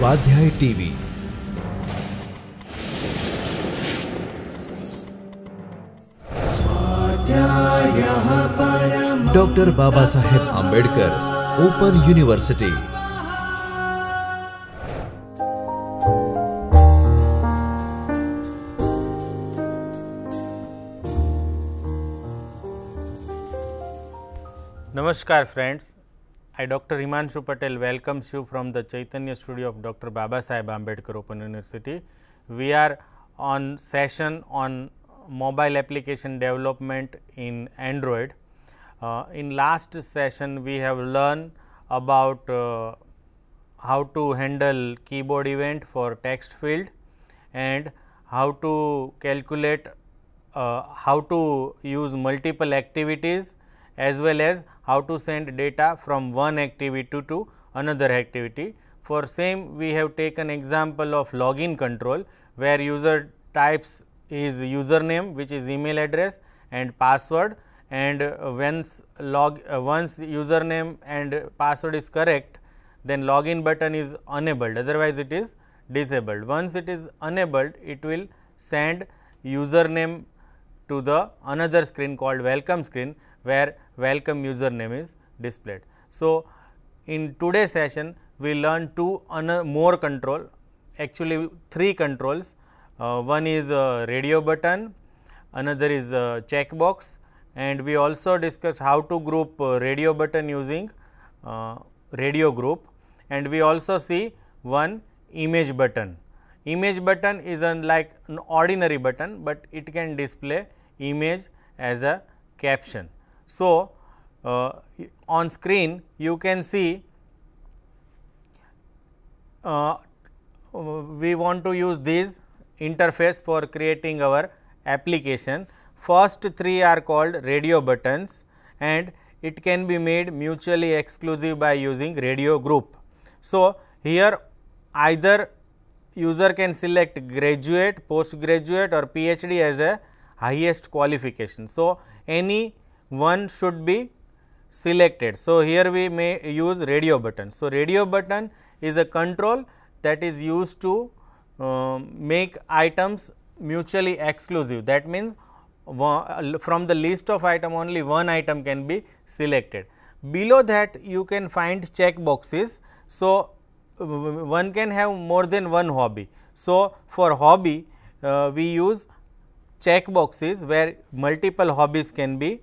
स्वाध्याय TV doctor Baba Saheb Ambedkar open university नमस्कार friends I Dr. Himanshu Patel welcomes you from the Chaitanya studio of Dr. Baba Sahib Ambedkar Open University. We are on session on mobile application development in Android. Uh, in last session we have learned about uh, how to handle keyboard event for text field and how to calculate uh, how to use multiple activities as well as how to send data from one activity to another activity. For same we have taken example of login control where user types his username which is email address and password and uh, once log uh, once username and password is correct then login button is enabled otherwise it is disabled. Once it is enabled it will send username to the another screen called welcome screen where welcome username is displayed. So, in today's session we learn two more control actually three controls uh, one is radio button another is uh, checkbox and we also discuss how to group uh, radio button using uh, radio group and we also see one image button image button is unlike an ordinary button but it can display image as a caption so, uh, on screen you can see uh, we want to use these interface for creating our application. First three are called radio buttons and it can be made mutually exclusive by using radio group. So, here either user can select graduate, postgraduate or PhD as a highest qualification. So, any one should be selected. So, here we may use radio button. So, radio button is a control that is used to uh, make items mutually exclusive. That means, from the list of item only one item can be selected. Below that you can find check boxes. So, one can have more than one hobby. So, for hobby uh, we use check boxes where multiple hobbies can be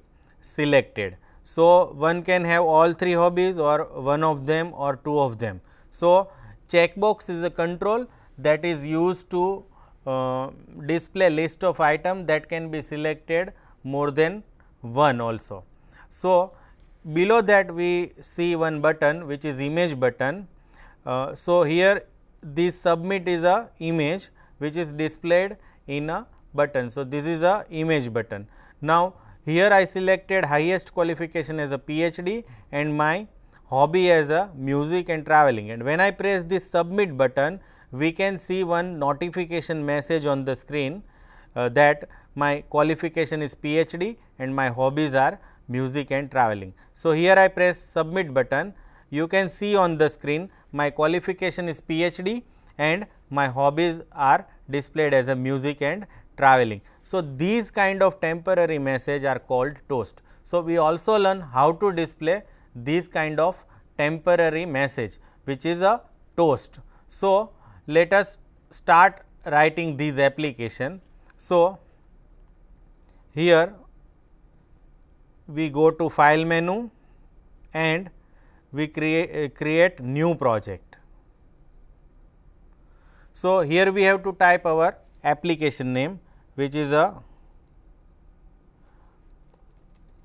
selected. So, one can have all three hobbies or one of them or two of them. So, checkbox is a control that is used to uh, display list of item that can be selected more than one also. So, below that we see one button which is image button. Uh, so, here this submit is a image which is displayed in a button. So, this is a image button. Now, here I selected highest qualification as a PhD and my hobby as a music and traveling and when I press this submit button we can see one notification message on the screen uh, that my qualification is PhD and my hobbies are music and traveling. So, here I press submit button you can see on the screen my qualification is PhD and my hobbies are displayed as a music and traveling. So, these kind of temporary message are called toast. So, we also learn how to display these kind of temporary message which is a toast. So, let us start writing these application. So, here we go to file menu and we create, create new project. So, here we have to type our application name which is a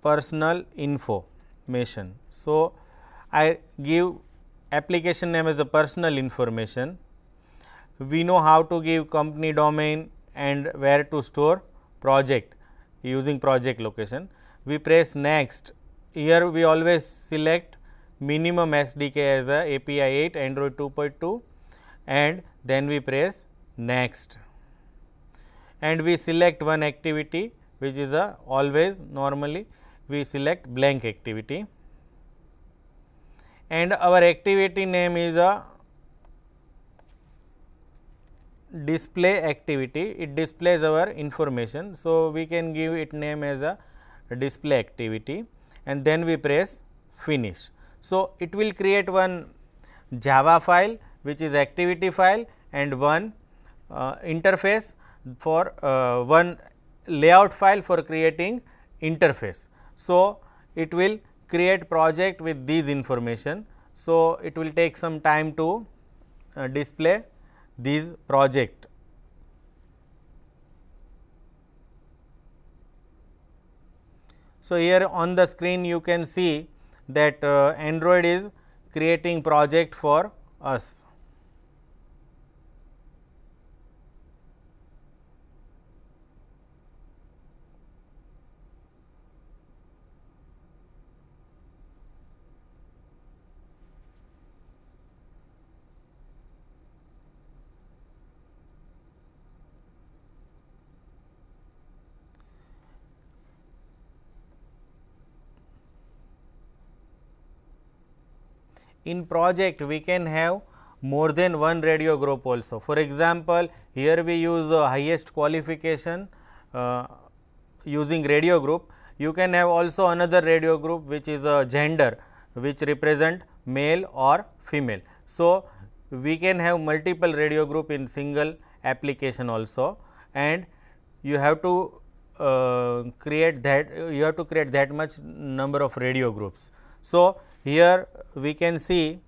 personal information. So, I give application name as a personal information. We know how to give company domain and where to store project using project location. We press next. Here we always select minimum SDK as a API 8 Android 2.2 and then we press next and we select one activity which is a always normally we select blank activity and our activity name is a display activity it displays our information. So, we can give it name as a display activity and then we press finish. So, it will create one java file which is activity file and one uh, interface for uh, one layout file for creating interface. So, it will create project with these information. So, it will take some time to uh, display these project. So, here on the screen you can see that uh, Android is creating project for us. in project we can have more than one radio group also. For example, here we use uh, highest qualification uh, using radio group. You can have also another radio group which is a uh, gender which represent male or female. So, we can have multiple radio group in single application also and you have to uh, create that you have to create that much number of radio groups. So, here we can see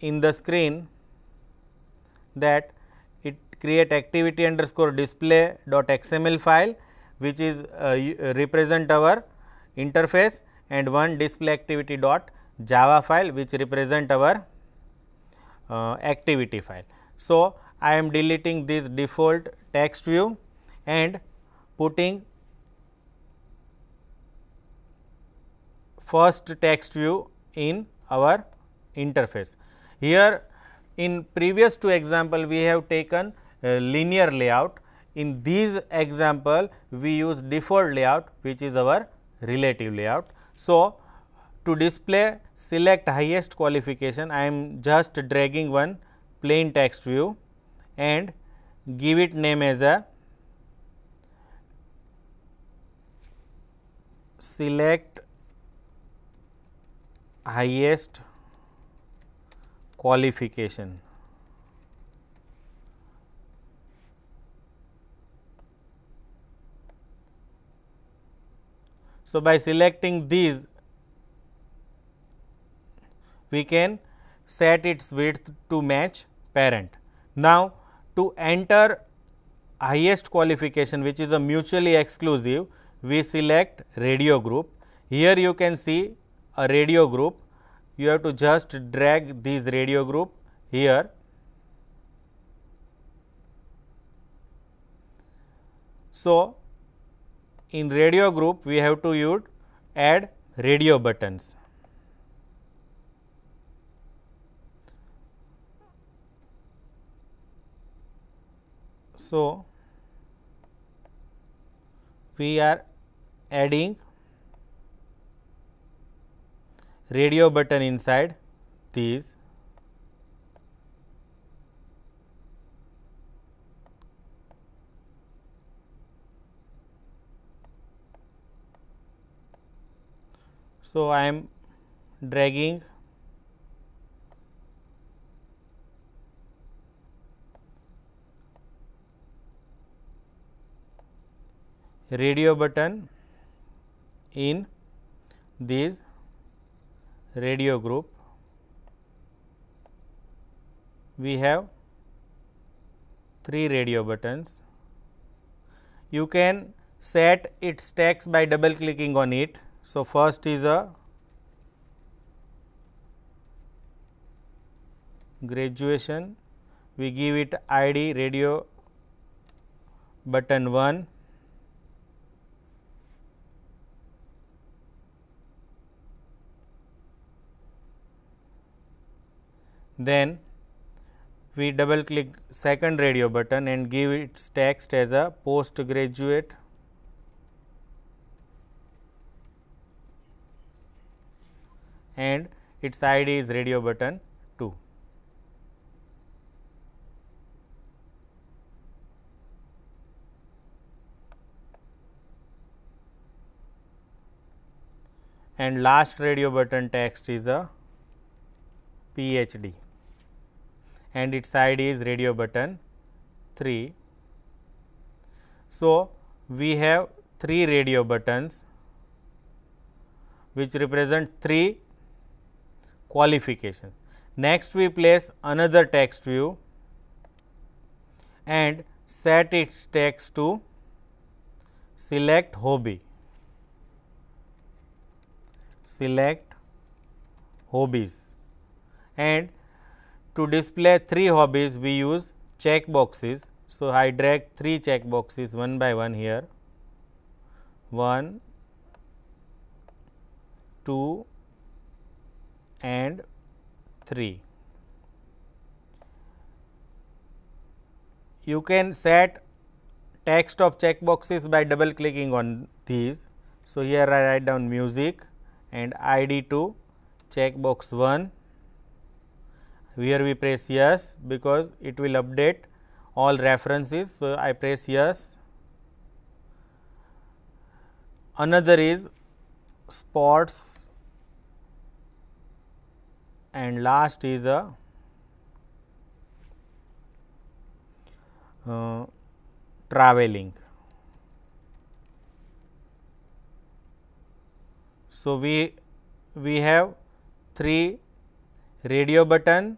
in the screen that it create activity underscore display dot xml file which is uh, uh, represent our interface and one display activity dot java file which represent our uh, activity file. So, I am deleting this default text view and putting first text view in our interface. Here in previous two example we have taken linear layout. In these example we use default layout which is our relative layout. So, to display select highest qualification I am just dragging one plain text view and give it name as a select highest qualification. So, by selecting these we can set its width to match parent. Now, to enter highest qualification which is a mutually exclusive we select radio group. Here you can see a radio group, you have to just drag this radio group here So, in radio group we have to use add radio buttons. So, we are adding radio button inside these So, I am dragging radio button in these radio group, we have 3 radio buttons. You can set its text by double clicking on it. So, first is a graduation, we give it id radio button 1 then we double click second radio button and give its text as a postgraduate and its id is radio button 2. and last radio button text is a PhD and its side is radio button 3. So, we have 3 radio buttons which represent 3 qualifications. Next, we place another text view and set its text to select hobby. Select hobbies and to display three hobbies we use check boxes. So, I drag three check boxes one by one here 1, 2 and 3. You can set text of check boxes by double clicking on these. So, here I write down music and id to check box 1 here we press yes because it will update all references. So, I press yes. Another is spots and last is a uh, traveling. So, we we have three radio button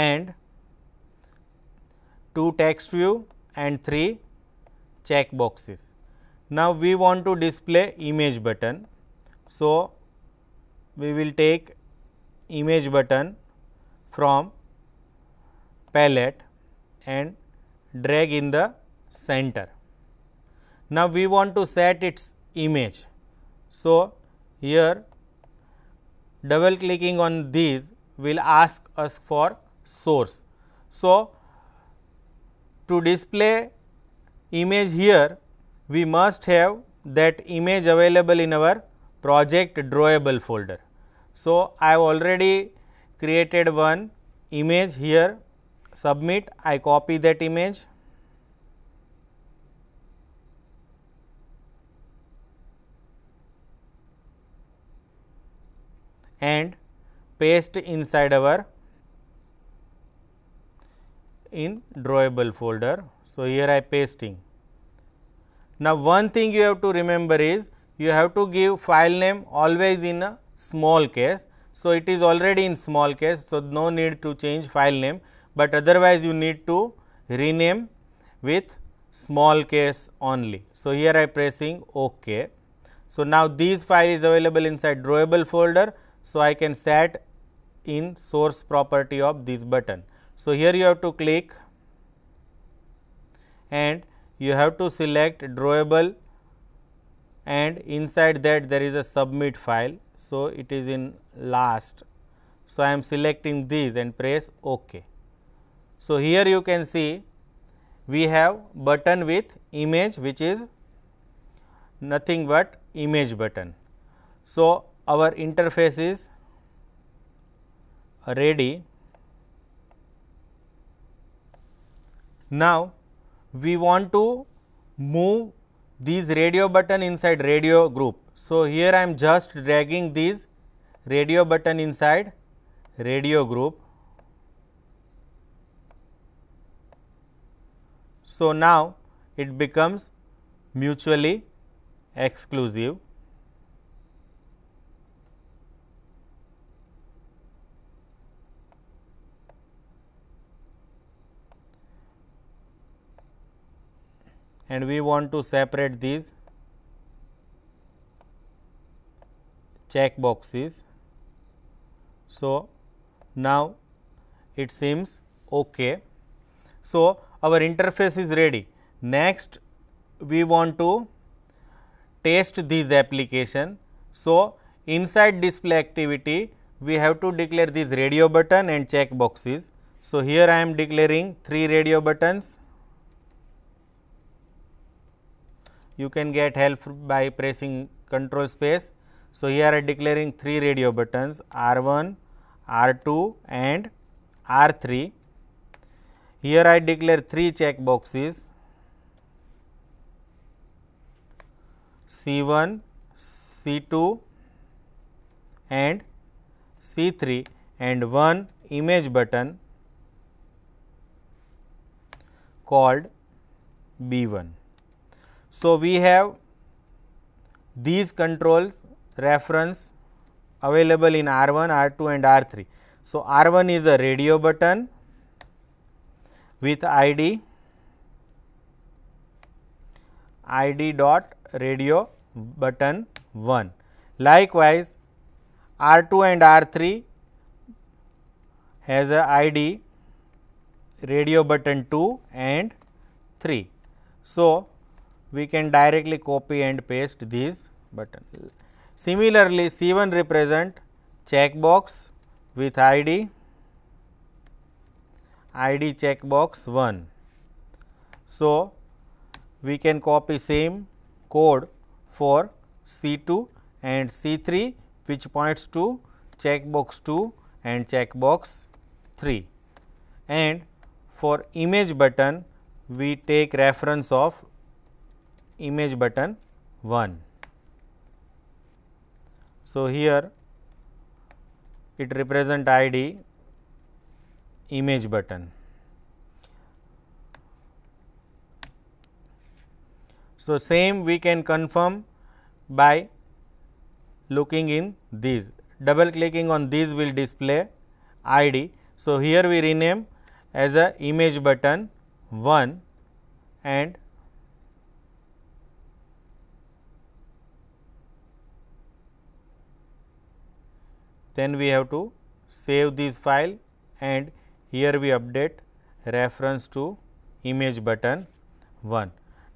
and 2 text view and 3 check boxes. Now, we want to display image button. So, we will take image button from palette and drag in the center. Now, we want to set its image. So, here double clicking on these will ask us for source. So, to display image here, we must have that image available in our project drawable folder. So, I have already created one image here, submit, I copy that image. and paste inside our in drawable folder. So, here I pasting. Now, one thing you have to remember is you have to give file name always in a small case. So, it is already in small case. So, no need to change file name, but otherwise you need to rename with small case only. So, here I pressing OK. So, now this file is available inside drawable folder. So, I can set in source property of this button. So, here you have to click and you have to select drawable and inside that there is a submit file. So, it is in last. So, I am selecting this and press OK. So, here you can see we have button with image which is nothing but image button. So, our interface is ready Now, we want to move these radio button inside radio group. So, here I am just dragging these radio button inside radio group. So, now it becomes mutually exclusive. and we want to separate these check boxes. So, now it seems okay. So, our interface is ready. Next, we want to test this application. So, inside display activity, we have to declare this radio button and check boxes. So, here I am declaring 3 radio buttons you can get help by pressing control space. So, here I declaring 3 radio buttons R1, R2 and R3. Here I declare 3 check boxes C1, C2 and C3 and one image button called B1. So, we have these controls reference available in R 1, R 2 and R 3. So, R 1 is a radio button with ID ID dot radio button 1. Likewise, R 2 and R 3 has a ID radio button 2 and 3. So, we can directly copy and paste this button. Similarly, C 1 represent checkbox with ID, ID checkbox 1. So, we can copy same code for C 2 and C 3 which points to checkbox 2 and checkbox 3 and for image button we take reference of image button 1. So, here it represent id image button. So, same we can confirm by looking in these double clicking on these will display id. So, here we rename as a image button 1 and then we have to save this file and here we update reference to image button 1.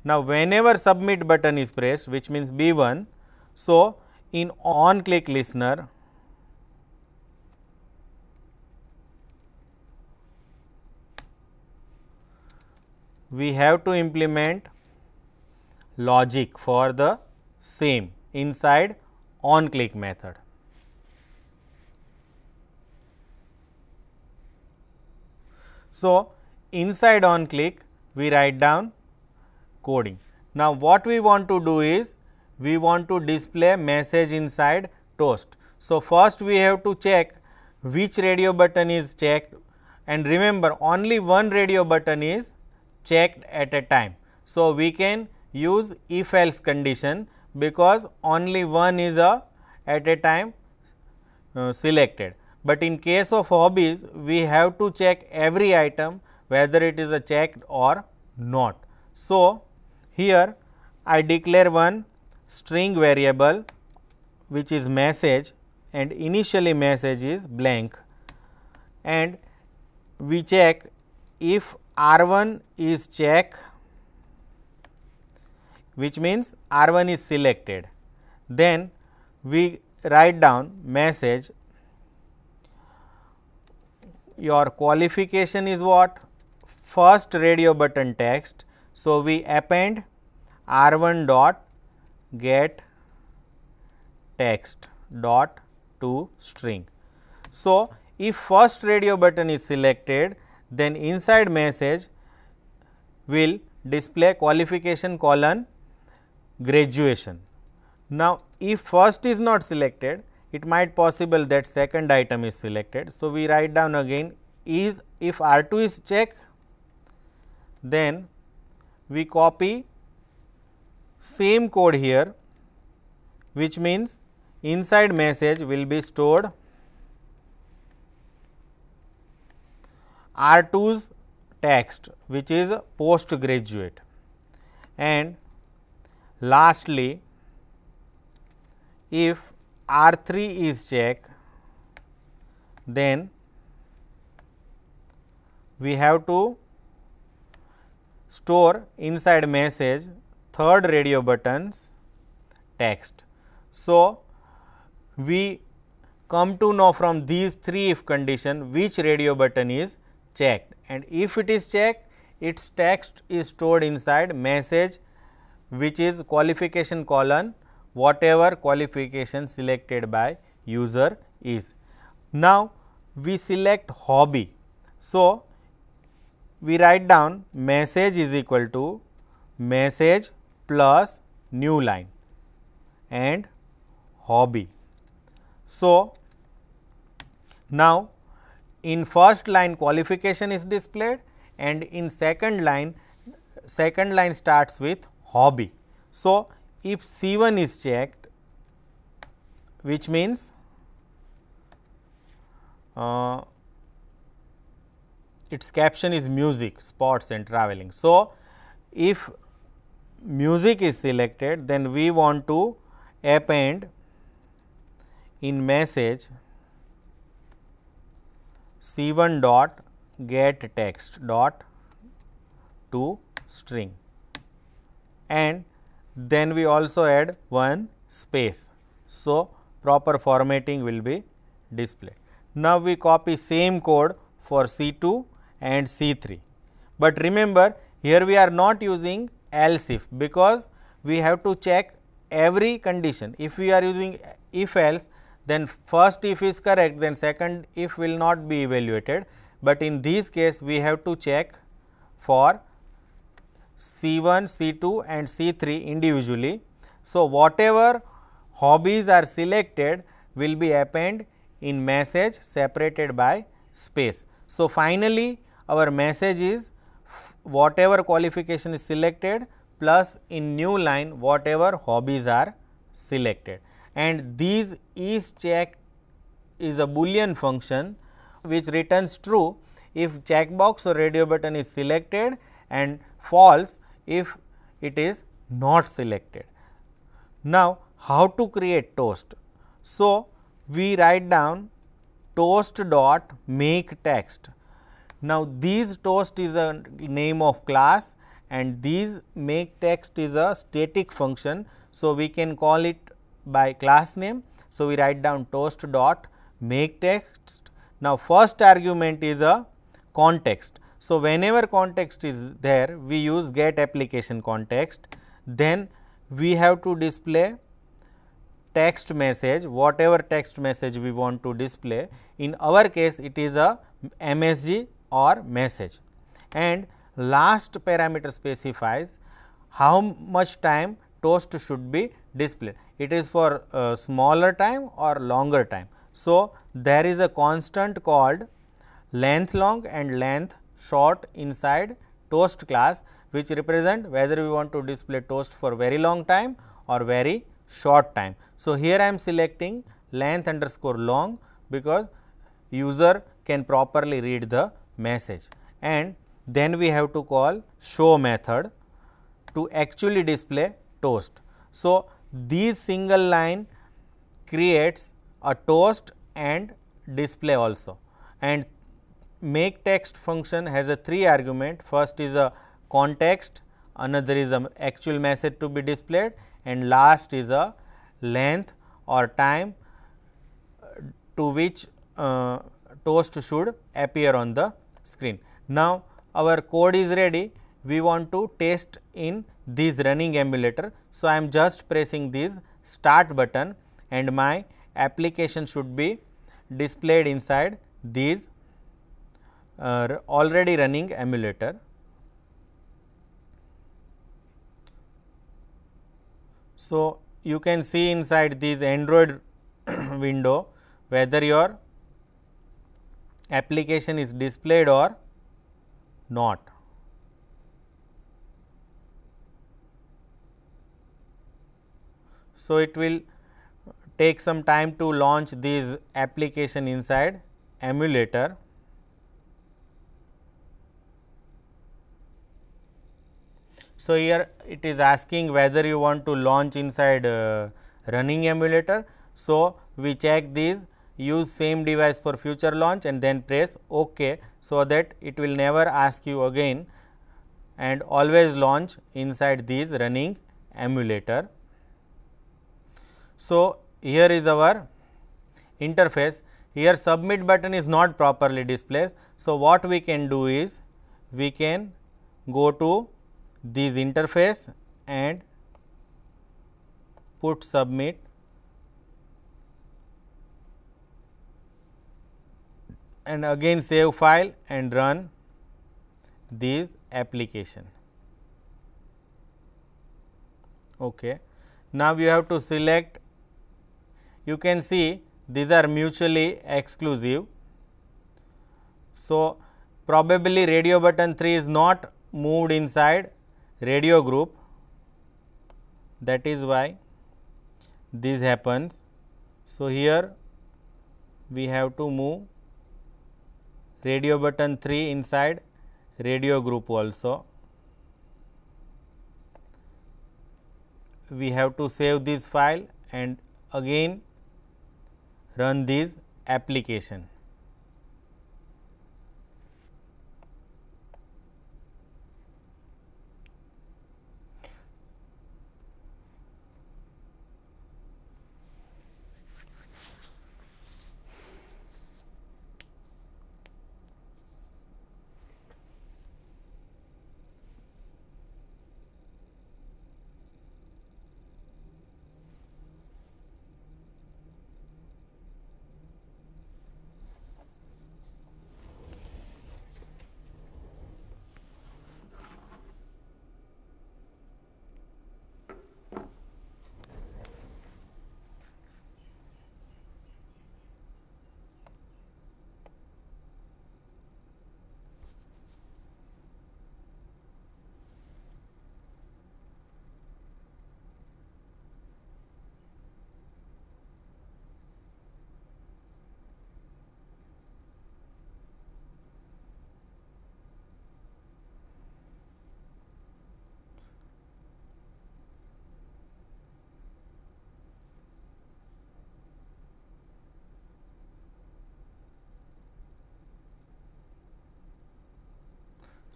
Now, whenever submit button is pressed which means B 1. So, in on click listener we have to implement logic for the same inside on click method. So, inside on click we write down coding. Now, what we want to do is we want to display message inside toast. So, first we have to check which radio button is checked and remember only one radio button is checked at a time. So, we can use if else condition because only one is a uh, at a time uh, selected but in case of hobbies we have to check every item whether it is a checked or not. So, here I declare one string variable which is message and initially message is blank and we check if R1 is check which means R1 is selected then we write down message your qualification is what? First radio button text. So, we append R1 dot get text dot to string. So, if first radio button is selected, then inside message will display qualification colon graduation. Now, if first is not selected, it might possible that second item is selected. So, we write down again is if R 2 is check then we copy same code here which means inside message will be stored R 2's text which is postgraduate and lastly if R 3 is checked, then we have to store inside message third radio buttons text. So, we come to know from these three if condition which radio button is checked and if it is checked its text is stored inside message which is qualification colon whatever qualification selected by user is. Now, we select hobby. So, we write down message is equal to message plus new line and hobby. So, now in first line qualification is displayed and in second line, second line starts with hobby. So, if C 1 is checked which means uh, its caption is music, sports and traveling. So, if music is selected then we want to append in message C 1 dot get text dot to string and then we also add one space. So, proper formatting will be displayed. Now, we copy same code for C 2 and C 3, but remember here we are not using else if because we have to check every condition. If we are using if else then first if is correct then second if will not be evaluated, but in this case we have to check for C1, C2 and C3 individually. So, whatever hobbies are selected will be append in message separated by space. So, finally, our message is whatever qualification is selected plus in new line whatever hobbies are selected and these is check is a boolean function which returns true if checkbox or radio button is selected and false if it is not selected. Now, how to create toast? So, we write down toast dot make text. Now, these toast is a name of class and these make text is a static function. So, we can call it by class name. So, we write down toast dot make text. Now, first argument is a context. So, whenever context is there we use get application context then we have to display text message whatever text message we want to display in our case it is a MSG or message and last parameter specifies how much time toast should be displayed it is for uh, smaller time or longer time. So, there is a constant called length long and length short inside toast class which represent whether we want to display toast for very long time or very short time. So, here I am selecting length underscore long because user can properly read the message and then we have to call show method to actually display toast. So, this single line creates a toast and display also and make text function has a three argument first is a context another is a actual message to be displayed and last is a length or time to which uh, toast should appear on the screen. Now, our code is ready we want to test in this running emulator. So, I am just pressing this start button and my application should be displayed inside this uh, already running emulator. So, you can see inside this Android window whether your application is displayed or not. So, it will take some time to launch this application inside emulator. So, here it is asking whether you want to launch inside uh, running emulator. So, we check these use same device for future launch and then press OK. So, that it will never ask you again and always launch inside these running emulator. So, here is our interface here submit button is not properly displayed. So, what we can do is we can go to these interface and put submit and again save file and run this application. Okay. Now, you have to select you can see these are mutually exclusive. So, probably radio button 3 is not moved inside radio group that is why this happens. So, here we have to move radio button 3 inside radio group also. We have to save this file and again run this application.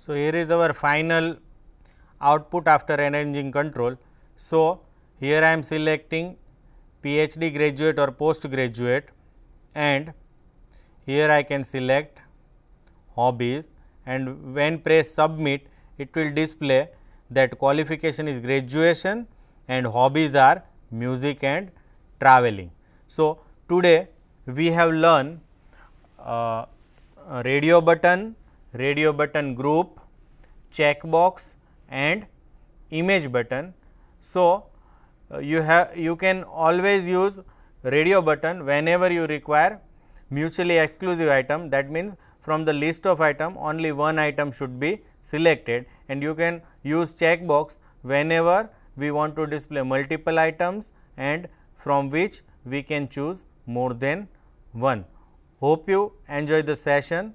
So, here is our final output after arranging control. So, here I am selecting PhD graduate or postgraduate and here I can select hobbies and when press submit it will display that qualification is graduation and hobbies are music and traveling. So, today we have learned uh, radio button, radio button group, checkbox and image button. So, uh, you have you can always use radio button whenever you require mutually exclusive item that means from the list of item only one item should be selected and you can use checkbox whenever we want to display multiple items and from which we can choose more than one. Hope you enjoy the session.